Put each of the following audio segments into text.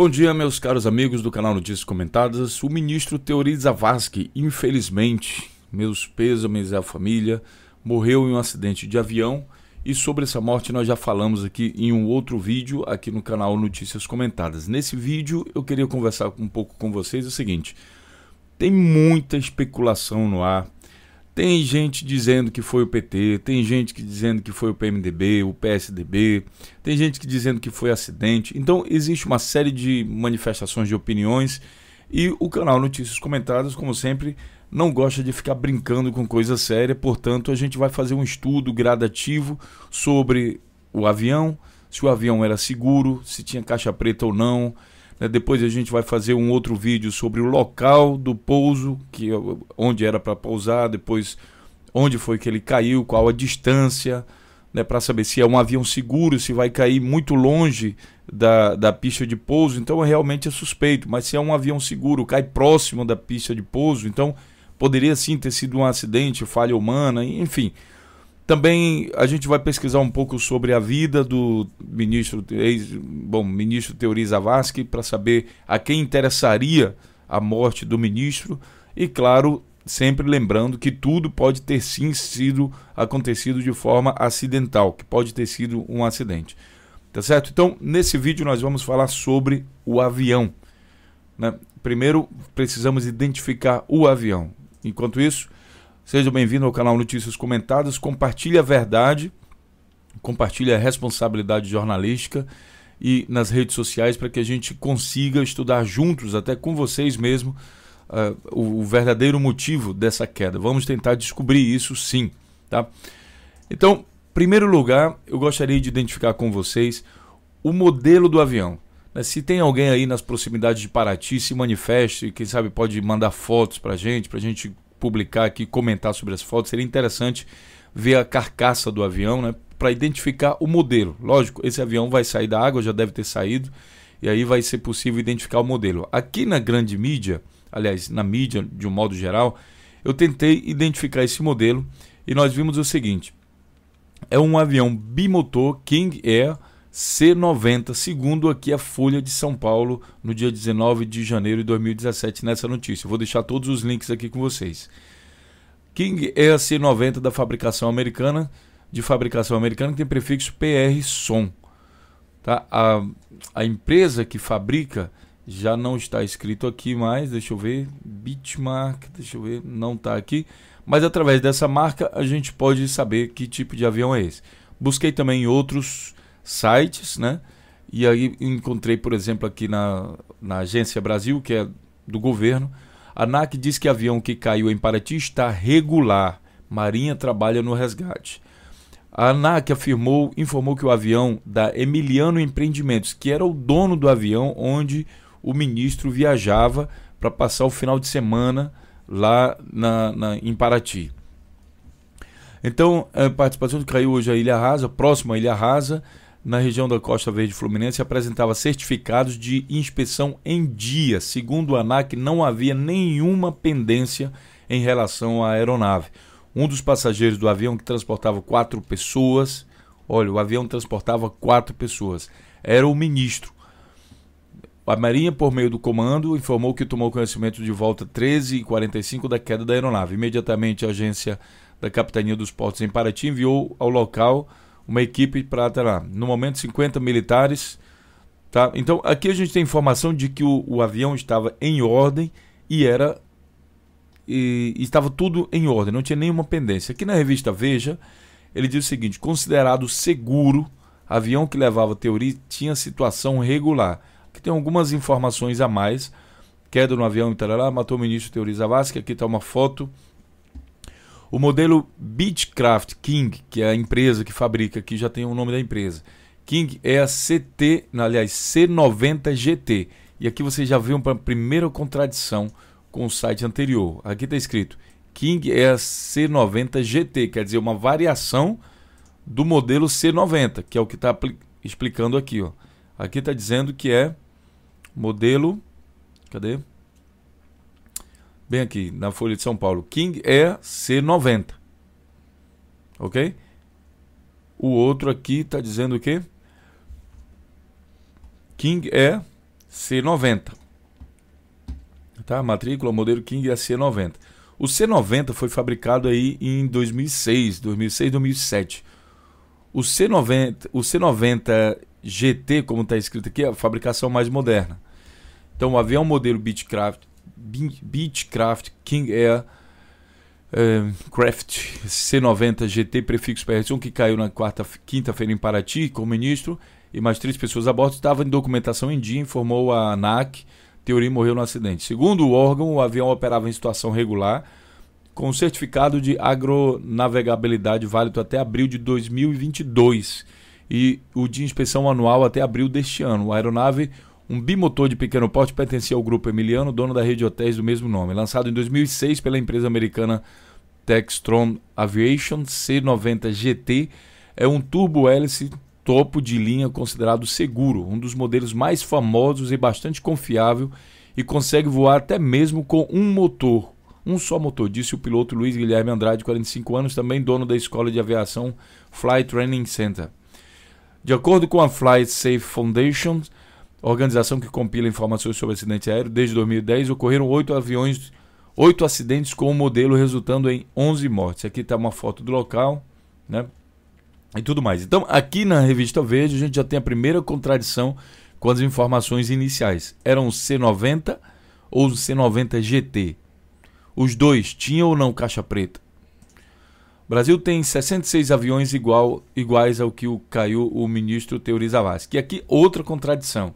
Bom dia, meus caros amigos do canal Notícias Comentadas. O ministro Teori Zavascki, infelizmente, meus pêsames à família, morreu em um acidente de avião e sobre essa morte nós já falamos aqui em um outro vídeo aqui no canal Notícias Comentadas. Nesse vídeo eu queria conversar um pouco com vocês o seguinte: tem muita especulação no ar tem gente dizendo que foi o PT, tem gente que dizendo que foi o PMDB, o PSDB, tem gente que dizendo que foi acidente. Então existe uma série de manifestações de opiniões e o canal Notícias Comentadas, como sempre, não gosta de ficar brincando com coisa séria, portanto, a gente vai fazer um estudo gradativo sobre o avião, se o avião era seguro, se tinha caixa preta ou não, né? Depois a gente vai fazer um outro vídeo sobre o local do pouso, que eh, onde era para pousar, depois onde foi que ele caiu, qual a distância, né, para saber se é um avião seguro, se vai cair muito longe da, da pista de pouso, então é realmente é suspeito. Mas se é um avião seguro, cai próximo da pista de pouso, então poderia sim ter sido um acidente, falha humana, enfim. Também a gente vai pesquisar um pouco sobre a vida do ministro, ex, bom, ministro Teori Zavascki, para saber a quem interessaria a morte do ministro. E, claro, sempre lembrando que tudo pode ter sim sido acontecido de forma acidental, que pode ter sido um acidente. Tá certo? Então, nesse vídeo nós vamos falar sobre o avião. Né? Primeiro, precisamos identificar o avião. Enquanto isso, Seja bem-vindo ao canal Notícias Comentadas. Compartilhe a verdade, compartilhe a responsabilidade jornalística e nas redes sociais para que a gente consiga estudar juntos, até com vocês mesmo, uh, o, o, verdadeiro motivo dessa queda. Vamos tentar descobrir isso sim, tá? Então, primeiro lugar, eu gostaria de identificar com vocês o modelo do avião. Né, se tem alguém aí nas proximidades de Paraty, se manifeste, quem sabe pode mandar fotos para gente, para a gente publicar aqui, comentar sobre as fotos, seria interessante ver a carcaça do avião, né? Para identificar o modelo. Lógico, esse avião vai sair da água, já deve ter saído, e aí vai ser possível identificar o modelo. Aqui na grande mídia, aliás, na mídia de um modo geral, eu tentei identificar esse modelo e nós vimos o seguinte: é um avião bimotor King Air C90, segundo aqui a Folha de São Paulo, no dia 19 de janeiro de 2017, nessa notícia. vou deixar todos os links aqui com vocês. King é a C90 da fabricação americana, de fabricação americana, que tem prefixo PR Som. Tá? A, a empresa que fabrica já não está escrito aqui mais, deixa eu ver, Bitmark, deixa eu ver, não está aqui. Mas através dessa marca a gente pode saber que tipo de avião é esse. Busquei também outros sites, né? E aí encontrei, por exemplo, aqui na, na Agência Brasil, que é do governo, a ANAC diz que avião que caiu em Paraty está regular. Marinha trabalha no resgate. A ANAC afirmou, informou que o avião da Emiliano Empreendimentos, que era o dono do avião onde o ministro viajava para passar o final de semana lá na, na em Paraty. Então, a participação do caiu hoje a é Ilha Rasa, próxima à Ilha Rasa, na região da Costa Verde Fluminense apresentava certificados de inspeção em dia. Segundo o ANAC, não havia nenhuma pendência em relação à aeronave. Um dos passageiros do avião que transportava quatro pessoas, olha, o avião transportava quatro pessoas, era o ministro. A Marinha, por meio do comando, informou que tomou conhecimento de volta 13h45 da queda da aeronave. Imediatamente, a agência da Capitania dos Portos em Paraty enviou ao local uma equipe para, estar tá lá, no momento 50 militares. Tá? Então aqui a gente tem informação de que o, o avião estava em ordem e era e, e estava tudo em ordem, não tinha nenhuma pendência. Aqui na revista Veja, ele diz o seguinte: considerado seguro, avião que levava Teori tinha situação regular. Aqui tem algumas informações a mais. Queda no avião, tarará, matou o ministro Teori Zavascki. Aqui está uma foto o modelo Beechcraft King, que é a empresa que fabrica aqui, já tem o nome da empresa. King é a CT, aliás, C90 GT. E aqui você já vê uma primeira contradição com o site anterior. Aqui está escrito: King é a C90 GT, quer dizer, uma variação do modelo C90, que é o que está explicando aqui. Ó. Aqui está dizendo que é modelo. Cadê? bem aqui na Folha de São Paulo, King é C90. Ok? O outro aqui está dizendo o quê? King é C90. Tá? Matrícula, modelo King é C90. O C90 foi fabricado aí em 2006, 2006, 2007. O C90, o C90 GT, como está escrito aqui, é a fabricação mais moderna. Então, o avião modelo Beechcraft Beechcraft King Air eh, um, Craft C90 GT prefixo PRS1 que caiu na quarta quinta-feira em Paraty com o ministro e mais três pessoas a bordo estava em documentação em dia, informou a ANAC. Teori morreu no acidente. Segundo o órgão, o avião operava em situação regular com certificado de agronavegabilidade válido até abril de 2022 e o de inspeção anual até abril deste ano. A aeronave um bimotor de pequeno porte pertencia ao grupo Emiliano, dono da rede de hotéis do mesmo nome, lançado em 2006 pela empresa americana Textron Aviation C90 GT. É um turbo-hélice topo de linha considerado seguro, um dos modelos mais famosos e bastante confiável e consegue voar até mesmo com um motor, um só motor, disse o piloto Luiz Guilherme Andrade, 45 anos, também dono da escola de aviação Flight Training Center. De acordo com a Flight Safe Foundation, organização que compila informações sobre acidente aéreo, desde 2010 ocorreram oito aviões, oito acidentes com o modelo, resultando em 11 mortes. Aqui está uma foto do local, né? E tudo mais. Então, aqui na revista Verde, a gente já tem a primeira contradição com as informações iniciais. Eram o C90 ou o C90 GT. Os dois tinham ou não caixa preta? O Brasil tem 66 aviões igual, iguais ao que o, caiu o ministro Teori Zavascki. E aqui outra contradição.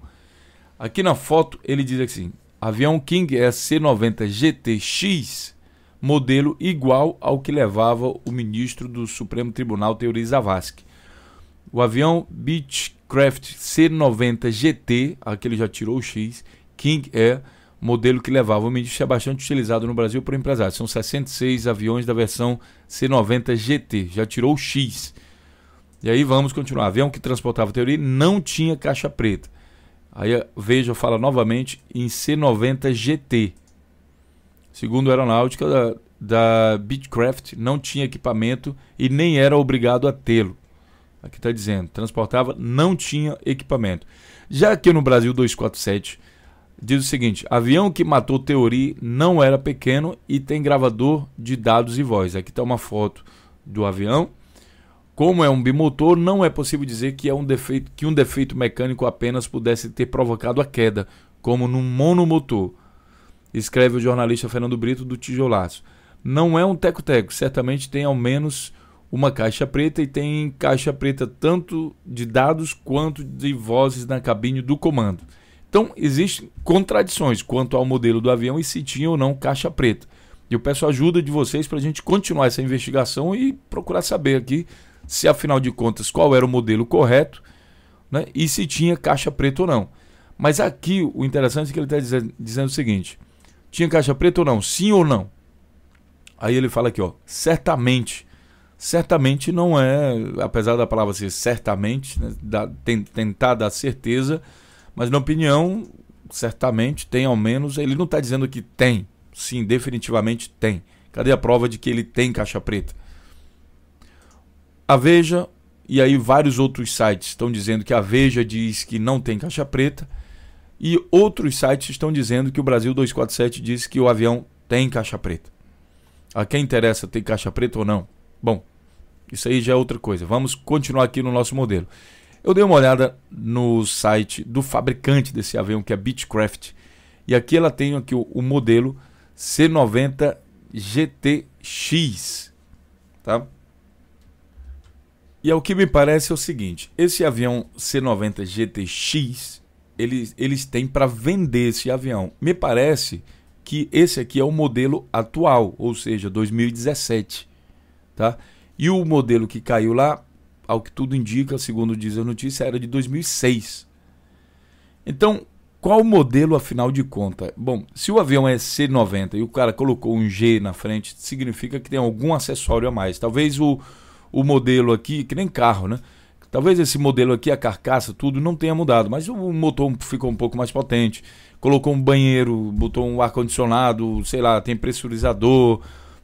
Aqui na foto ele diz assim: avião King SC-90 é GTX, modelo igual ao que levava o ministro do Supremo Tribunal, Teori Zavascki. O avião Beechcraft C-90 GT, aquele já tirou o X, King é modelo que levava o ministro é bastante utilizado no Brasil por empresários. São 66 aviões da versão C90 GT, já tirou o X. E aí vamos continuar. Avião que transportava teoria não tinha caixa preta. Aí veja, fala novamente em C90 GT. Segundo a aeronáutica da, da Beechcraft, não tinha equipamento e nem era obrigado a tê-lo. Aqui está dizendo, transportava, não tinha equipamento. Já aqui no Brasil 247, diz o seguinte: avião que matou Teori não era pequeno e tem gravador de dados e voz. Aqui está uma foto do avião como é um bimotor, não é possível dizer que, é um defeito, que um defeito mecânico apenas pudesse ter provocado a queda, como num monomotor, escreve o jornalista Fernando Brito do Tijolaço. Não é um teco-teco, certamente tem ao menos uma caixa preta e tem caixa preta tanto de dados quanto de vozes na cabine do comando. Então, existem contradições quanto ao modelo do avião e se tinha ou não caixa preta. E eu peço a ajuda de vocês para a gente continuar essa investigação e procurar saber aqui se afinal de contas qual era o modelo correto né? e se tinha caixa preta ou não. Mas aqui o interessante é que ele está dizendo, dizendo o seguinte: tinha caixa preta ou não? Sim ou não? Aí ele fala aqui, ó, certamente. Certamente não é, apesar da palavra ser certamente, né, tem, tentar dar certeza, mas na opinião, certamente tem ao menos. Ele não está dizendo que tem. Sim, definitivamente tem. Cadê a prova de que ele tem caixa preta? A Veja e aí vários outros sites estão dizendo que a Veja diz que não tem caixa preta e outros sites estão dizendo que o Brasil 247 diz que o avião tem caixa preta. A quem interessa ter caixa preta ou não? Bom, isso aí já é outra coisa. Vamos continuar aqui no nosso modelo. Eu dei uma olhada no site do fabricante desse avião, que é Beechcraft. E aqui ela tem aqui o, o modelo C90 GTX, tá? E é o que me parece é o seguinte: esse avião C90 GTX, eles, eles têm para vender esse avião. Me parece que esse aqui é o modelo atual, ou seja, 2017. Tá? E o modelo que caiu lá, ao que tudo indica, segundo diz a notícia, era de 2006. Então, qual o modelo afinal de conta? Bom, se o avião é C90 e o cara colocou um G na frente, significa que tem algum acessório a mais. Talvez o, o modelo aqui, que nem carro, né? Talvez esse modelo aqui, a carcaça, tudo não tenha mudado, mas o motor ficou um pouco mais potente. Colocou um banheiro, botou um ar-condicionado, sei lá, tem pressurizador,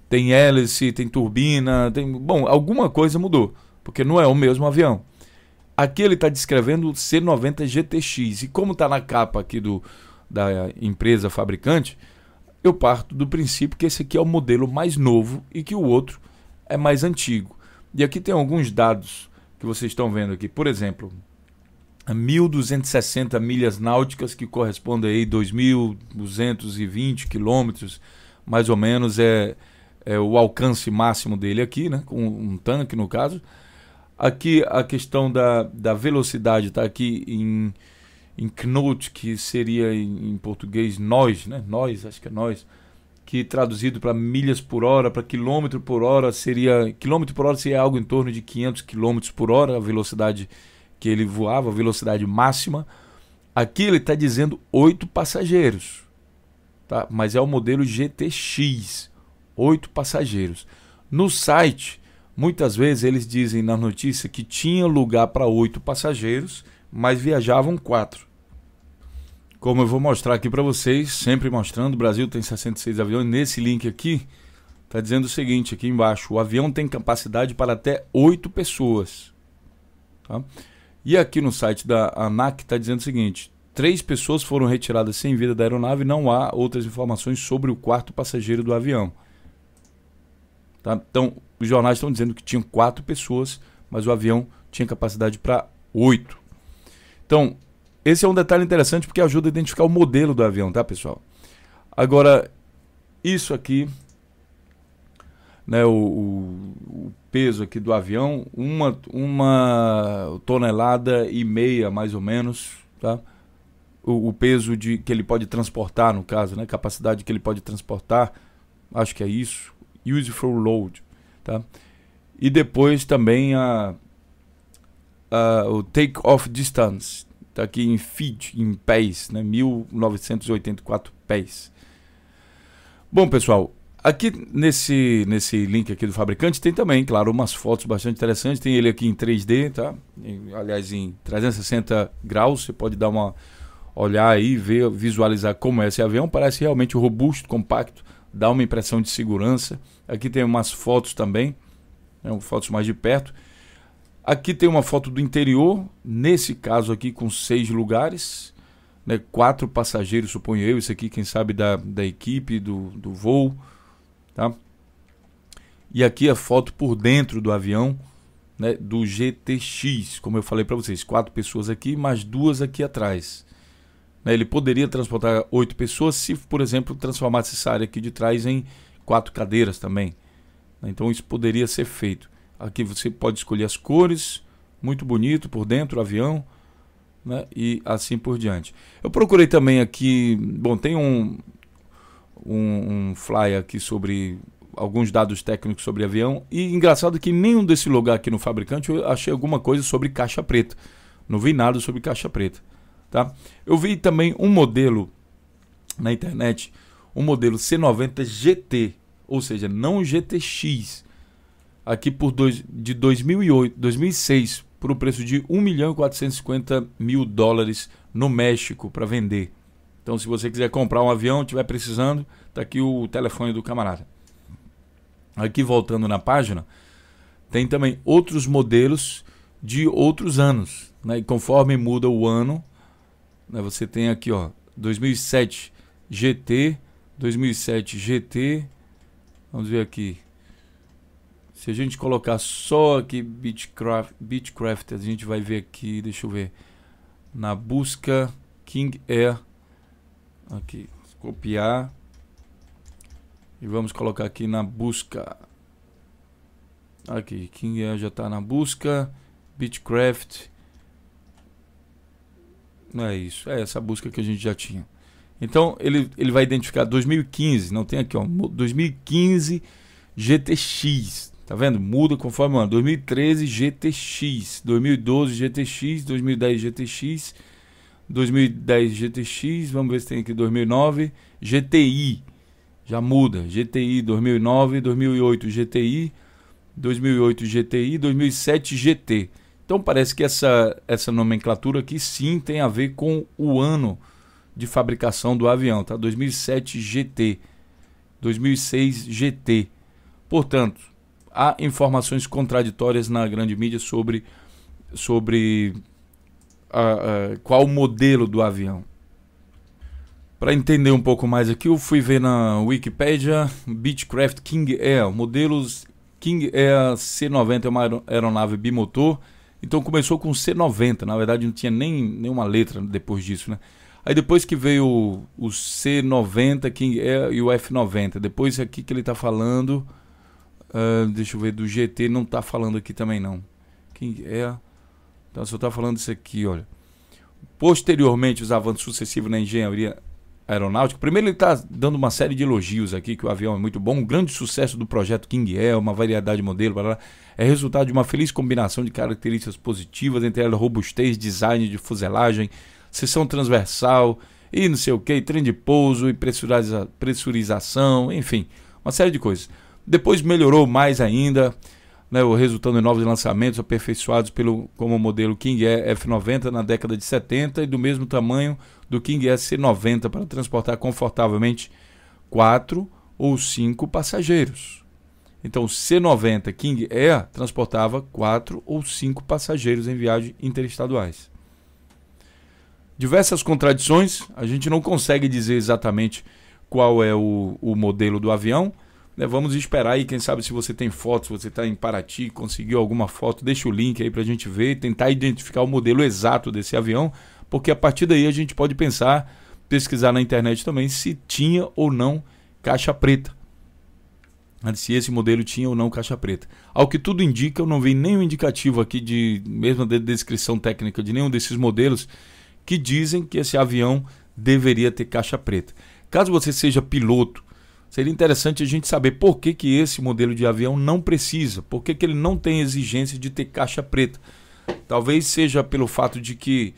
tem hélice, tem turbina, tem. Bom, alguma coisa mudou, porque não é o mesmo avião. Aqui ele está descrevendo o C90 GTX. E como está na capa aqui do, da empresa fabricante, eu parto do princípio que esse aqui é o modelo mais novo e que o outro é mais antigo. E aqui tem alguns dados que vocês estão vendo aqui. Por exemplo, 1.260 milhas náuticas, que corresponde aí 2.220 quilômetros, mais ou menos, é, é, o alcance máximo dele aqui, né? com um tanque no caso. Aqui a questão da, da velocidade está aqui em, em Knot, que seria em, em português nós, né? Nós, acho que é nós que traduzido para milhas por hora, para quilômetro por hora, seria quilômetro por hora seria algo em torno de 500 quilômetros por hora, a velocidade que ele voava, a velocidade máxima. Aqui ele está dizendo oito passageiros, tá? mas é o modelo GTX, oito passageiros. No site, muitas vezes eles dizem na notícia que tinha lugar para oito passageiros, mas viajavam quatro. Como eu vou mostrar aqui para vocês, sempre mostrando, o Brasil tem 66 aviões. Nesse link aqui, está dizendo o seguinte aqui embaixo: o avião tem capacidade para até 8 pessoas. Tá? E aqui no site da ANAC está dizendo o seguinte: três pessoas foram retiradas sem vida da aeronave, não há outras informações sobre o quarto passageiro do avião. Tá? Então, os jornais estão dizendo que tinham quatro pessoas, mas o avião tinha capacidade para oito. Então, esse é um detalhe interessante porque ajuda a identificar o modelo do avião, tá, pessoal? Agora, isso aqui, né, o, o, o peso aqui do avião, uma, uma tonelada e meia, mais ou menos, tá? O, o, peso de, que ele pode transportar, no caso, né? Capacidade que ele pode transportar, acho que é isso. Useful load, tá? E depois também a, a o take-off distance, Está aqui em feet, em pés, né? 1984 pés. Bom, pessoal, aqui nesse, nesse link aqui do fabricante tem também, claro, umas fotos bastante interessantes. Tem ele aqui em 3D, tá? Em, aliás, em 360 graus. Você pode dar uma olhar aí, ver, visualizar como é esse avião. Parece realmente robusto, compacto, dá uma impressão de segurança. Aqui tem umas fotos também, né? fotos mais de perto. Aqui tem uma foto do interior, nesse caso aqui com seis lugares, né? quatro passageiros, suponho eu, isso aqui quem sabe da, da equipe, do, do voo. Tá? E aqui a foto por dentro do avião, né? do GTX, como eu falei para vocês, quatro pessoas aqui, mais duas aqui atrás. Né? Ele poderia transportar oito pessoas se, por exemplo, transformasse essa área aqui de trás em quatro cadeiras também. Né? Então isso poderia ser feito. Aqui você pode escolher as cores, muito bonito por dentro o avião, né? e assim por diante. Eu procurei também aqui, bom, tem um, um, um flyer aqui sobre alguns dados técnicos sobre avião, e engraçado que nenhum desse lugar aqui no fabricante eu achei alguma coisa sobre caixa preta. Não vi nada sobre caixa preta, tá? Eu vi também um modelo na internet, um modelo C90 GT, ou seja, não GTX, aqui por dois, de 2008, 2006 por um preço de 1 milhão e 450 mil dólares no México para vender. Então, se você quiser comprar um avião, estiver precisando, está aqui o telefone do camarada. Aqui voltando na página, tem também outros modelos de outros anos. Né? E conforme muda o ano, né? você tem aqui ó, 2007 GT, 2007 GT, vamos ver aqui, se a gente colocar só aqui Beechcraft, Beechcraft, a gente vai ver aqui, deixa eu ver, na busca King Air, aqui, copiar e vamos colocar aqui na busca. Aqui, King Air já está na busca, Beechcraft, é isso, é essa busca que a gente já tinha. Então ele, ele vai identificar 2015, não tem aqui, ó, 2015 GTX, Tá vendo? Muda conforme ano. 2013 GTX, 2012 GTX, 2010 GTX, 2010 GTX, vamos ver se tem aqui 2009 GTI. Já muda. GTI 2009, 2008 GTI, 2008 GTI, 2007 GT. Então parece que essa essa nomenclatura aqui sim tem a ver com o ano de fabricação do avião, tá? 2007 GT, 2006 GT. Portanto, há informações contraditórias na grande mídia sobre, sobre a, a, qual o modelo do avião. Para entender um pouco mais aqui, eu fui ver na Wikipedia Beechcraft King Air. Modelos King Air C90 é uma aeronave bimotor. Então começou com C90, na verdade não tinha nem nenhuma letra depois disso, né? Aí depois que veio o, o C90 King Air e o F90. Depois é aqui que ele está falando Uh, deixa eu ver, do GT não tá falando aqui também não. Quem é? Então só tá falando isso aqui, olha. Posteriormente, os avanços sucessivos na engenharia aeronáutica. Primeiro, ele está dando uma série de elogios aqui, que o avião é muito bom. Um grande sucesso do projeto King Air, uma variedade de modelo, blá, blá, é resultado de uma feliz combinação de características positivas, entre elas robustez, design de fuselagem, seção transversal e não sei o que, trem de pouso e pressuriza pressurização, enfim, uma série de coisas. Depois melhorou mais ainda, né, o resultando em novos lançamentos aperfeiçoados pelo, como o modelo King Air F90 na década de 70 e do mesmo tamanho do King Air C90 para transportar confortavelmente quatro ou cinco passageiros. Então, C90 King Air transportava quatro ou cinco passageiros em viagens interestaduais. Diversas contradições, a gente não consegue dizer exatamente qual é o, o modelo do avião, né? Vamos esperar aí, quem sabe se você tem fotos, se você está em Paraty, conseguiu alguma foto, deixa o link aí para a gente ver, tentar identificar o modelo exato desse avião, porque a partir daí a gente pode pensar, pesquisar na internet também se tinha ou não caixa preta. Né? Se esse modelo tinha ou não caixa preta. Ao que tudo indica, eu não vi nenhum indicativo aqui de mesmo de descrição técnica de nenhum desses modelos que dizem que esse avião deveria ter caixa preta. Caso você seja piloto Seria interessante a gente saber por que, que esse modelo de avião não precisa, por que, que ele não tem exigência de ter caixa preta. Talvez seja pelo fato de que,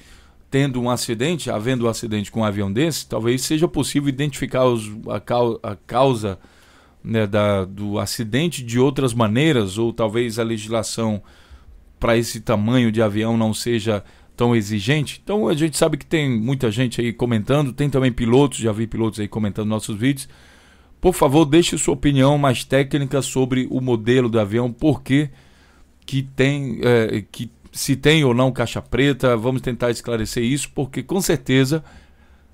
tendo um acidente, havendo um acidente com um avião desse, talvez seja possível identificar os, a, cau, a causa né, da, do acidente de outras maneiras, ou talvez a legislação para esse tamanho de avião não seja tão exigente. Então a gente sabe que tem muita gente aí comentando, tem também pilotos, já vi pilotos aí comentando nossos vídeos por favor, deixe sua opinião mais técnica sobre o modelo do avião, por que, tem, é, que se tem ou não caixa preta. Vamos tentar esclarecer isso, porque com certeza,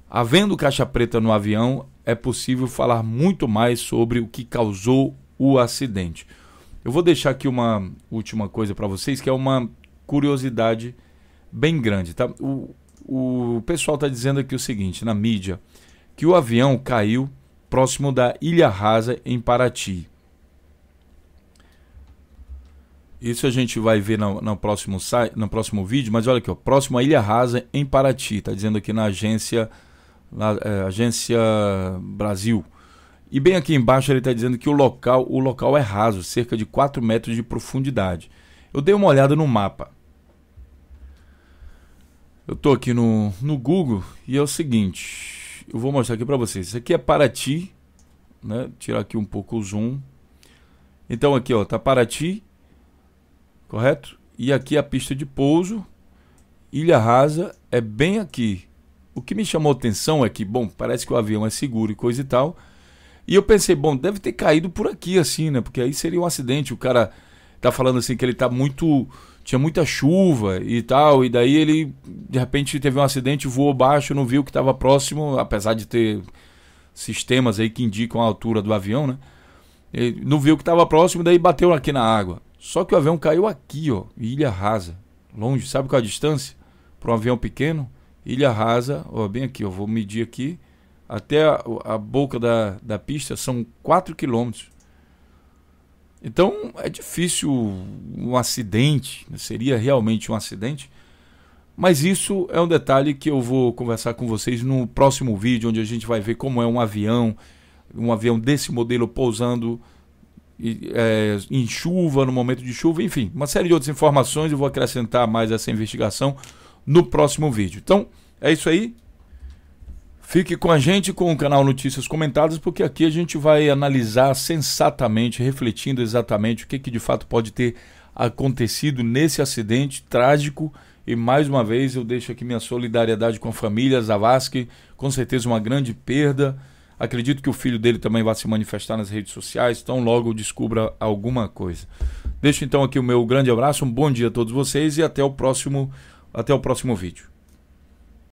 havendo caixa preta no avião, é possível falar muito mais sobre o que causou o acidente. Eu vou deixar aqui uma última coisa para vocês, que é uma curiosidade bem grande. Tá? O, o pessoal está dizendo aqui o seguinte na mídia: que o avião caiu próximo da Ilha Rasa, em Paraty. Isso a gente vai ver no, no, próximo, no próximo vídeo, mas olha aqui, ó, próximo à Ilha Rasa, em Paraty. Está dizendo aqui na agência, na, é, agência Brasil. E bem aqui embaixo ele está dizendo que o local, o local é raso, cerca de 4 metros de profundidade. Eu dei uma olhada no mapa. Eu estou aqui no, no Google e é o seguinte... Eu vou mostrar aqui para vocês. Isso aqui é Paraty, né? Tirar aqui um pouco o zoom. Então aqui, ó, tá Paraty, correto? E aqui a pista de pouso, Ilha Rasa, é bem aqui. O que me chamou atenção é que, bom, parece que o avião é seguro e coisa e tal. E eu pensei, bom, deve ter caído por aqui assim, né? Porque aí seria um acidente, o cara tá falando assim que ele tá muito tinha muita chuva e tal, e daí ele de repente teve um acidente, voou baixo, não viu que estava próximo, apesar de ter sistemas aí que indicam a altura do avião, né? Ele não viu que estava próximo, daí bateu aqui na água. Só que o avião caiu aqui, ó, ilha rasa, longe, sabe qual é a distância? Para um avião pequeno, ilha rasa, ó, bem aqui, eu vou medir aqui, até a, a boca da, da pista são 4 quilômetros então é difícil um acidente, seria realmente um acidente, mas isso é um detalhe que eu vou conversar com vocês no próximo vídeo, onde a gente vai ver como é um avião, um avião desse modelo pousando é, em chuva, no momento de chuva, enfim, uma série de outras informações. Eu vou acrescentar mais essa investigação no próximo vídeo. Então é isso aí. Fique com a gente com o canal Notícias Comentadas, porque aqui a gente vai analisar sensatamente, refletindo exatamente o que, que de fato pode ter acontecido nesse acidente trágico. E mais uma vez eu deixo aqui minha solidariedade com a família Zavascki, com certeza uma grande perda. Acredito que o filho dele também vai se manifestar nas redes sociais, Então logo descubra alguma coisa. Deixo então aqui o meu grande abraço, um bom dia a todos vocês e até o próximo, até o próximo vídeo.